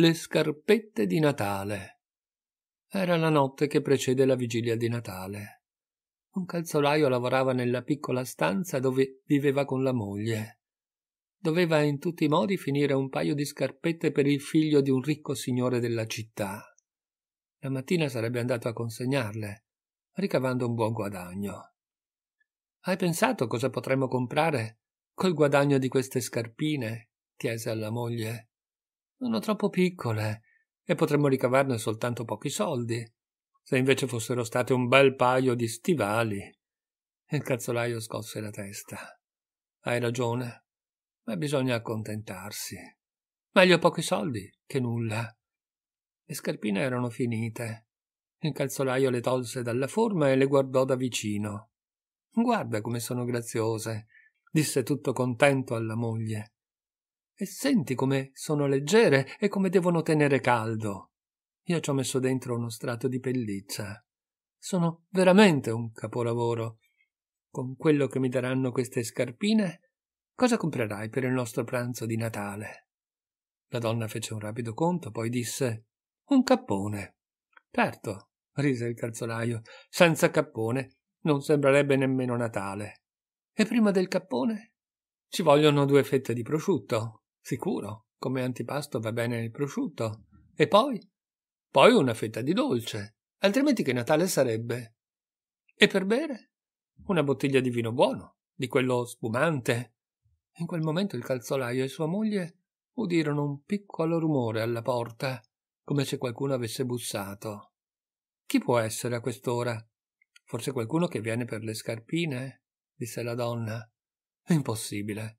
le scarpette di Natale. Era la notte che precede la vigilia di Natale. Un calzolaio lavorava nella piccola stanza dove viveva con la moglie. Doveva in tutti i modi finire un paio di scarpette per il figlio di un ricco signore della città. La mattina sarebbe andato a consegnarle, ricavando un buon guadagno. Hai pensato cosa potremmo comprare col guadagno di queste scarpine? chiese alla moglie sono troppo piccole e potremmo ricavarne soltanto pochi soldi. Se invece fossero state un bel paio di stivali. Il calzolaio scosse la testa. Hai ragione, ma bisogna accontentarsi. Meglio pochi soldi che nulla. Le scarpine erano finite. Il calzolaio le tolse dalla forma e le guardò da vicino. Guarda come sono graziose, disse tutto contento alla moglie. E senti come sono leggere e come devono tenere caldo. Io ci ho messo dentro uno strato di pelliccia. Sono veramente un capolavoro. Con quello che mi daranno queste scarpine, cosa comprerai per il nostro pranzo di Natale? La donna fece un rapido conto, poi disse Un cappone. Certo, rise il calzolaio, senza cappone non sembrerebbe nemmeno Natale. E prima del cappone? Ci vogliono due fette di prosciutto. Sicuro, come antipasto va bene il prosciutto. E poi? Poi una fetta di dolce, altrimenti che Natale sarebbe? E per bere? Una bottiglia di vino buono, di quello spumante. In quel momento il calzolaio e sua moglie udirono un piccolo rumore alla porta, come se qualcuno avesse bussato. Chi può essere a quest'ora? Forse qualcuno che viene per le scarpine? disse la donna. Impossibile.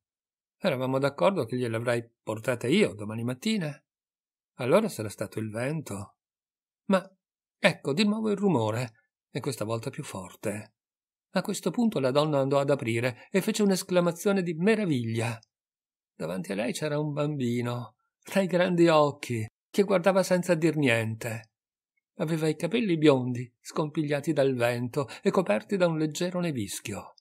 Eravamo d'accordo che gliel'avrei portata io domani mattina. Allora sarà stato il vento. Ma ecco di nuovo il rumore, e questa volta più forte. A questo punto la donna andò ad aprire e fece un'esclamazione di meraviglia. Davanti a lei c'era un bambino, dai grandi occhi, che guardava senza dir niente. Aveva i capelli biondi, scompigliati dal vento e coperti da un leggero nevischio.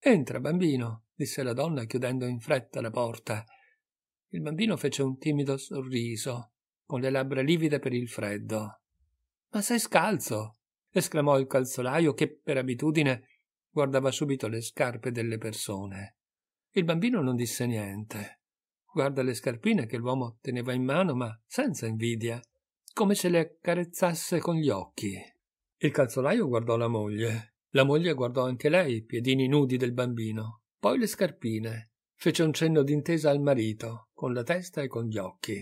Entra, bambino, disse la donna chiudendo in fretta la porta. Il bambino fece un timido sorriso, con le labbra livide per il freddo. Ma sei scalzo? esclamò il calzolaio che per abitudine guardava subito le scarpe delle persone. Il bambino non disse niente. Guarda le scarpine che l'uomo teneva in mano, ma senza invidia, come se le accarezzasse con gli occhi. Il calzolaio guardò la moglie. La moglie guardò anche lei i piedini nudi del bambino poi le scarpine. Fece un cenno d'intesa al marito, con la testa e con gli occhi.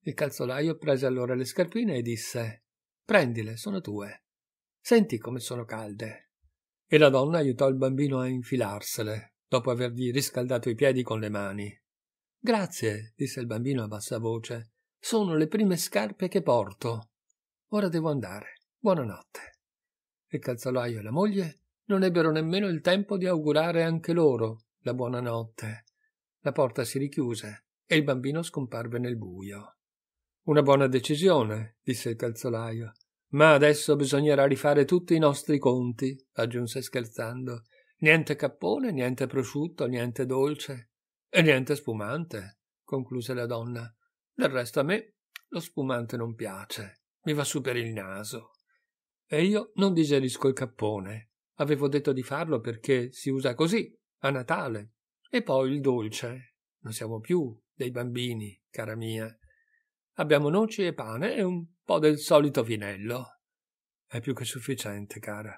Il calzolaio prese allora le scarpine e disse Prendile, sono tue. Senti come sono calde. E la donna aiutò il bambino a infilarsele, dopo avergli riscaldato i piedi con le mani. Grazie, disse il bambino a bassa voce. Sono le prime scarpe che porto. Ora devo andare. Buonanotte. Il calzolaio e la moglie non ebbero nemmeno il tempo di augurare anche loro la buona notte. La porta si richiuse e il bambino scomparve nel buio. Una buona decisione, disse il calzolaio. Ma adesso bisognerà rifare tutti i nostri conti, aggiunse scherzando. Niente cappone, niente prosciutto, niente dolce e niente spumante, concluse la donna. Del resto a me lo spumante non piace, mi va su per il naso. E io non digerisco il cappone, Avevo detto di farlo perché si usa così, a Natale. E poi il dolce. Non siamo più dei bambini, cara mia. Abbiamo noci e pane e un po' del solito vinello. È più che sufficiente, cara.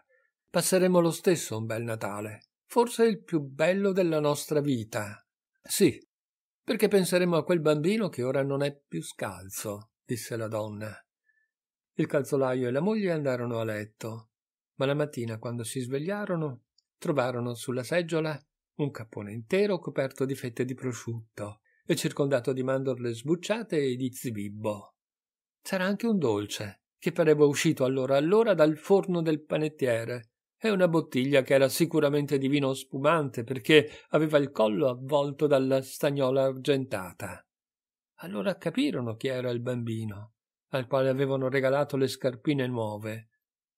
Passeremo lo stesso un bel Natale, forse il più bello della nostra vita. Sì, perché penseremo a quel bambino che ora non è più scalzo, disse la donna. Il calzolaio e la moglie andarono a letto ma la mattina quando si svegliarono trovarono sulla seggiola un cappone intero coperto di fette di prosciutto e circondato di mandorle sbucciate e di zibibbo. C'era anche un dolce, che pareva uscito allora allora dal forno del panettiere, e una bottiglia che era sicuramente di vino spumante perché aveva il collo avvolto dalla stagnola argentata. Allora capirono chi era il bambino, al quale avevano regalato le scarpine nuove,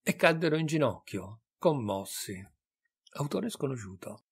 e caddero in ginocchio, commossi. Autore sconosciuto.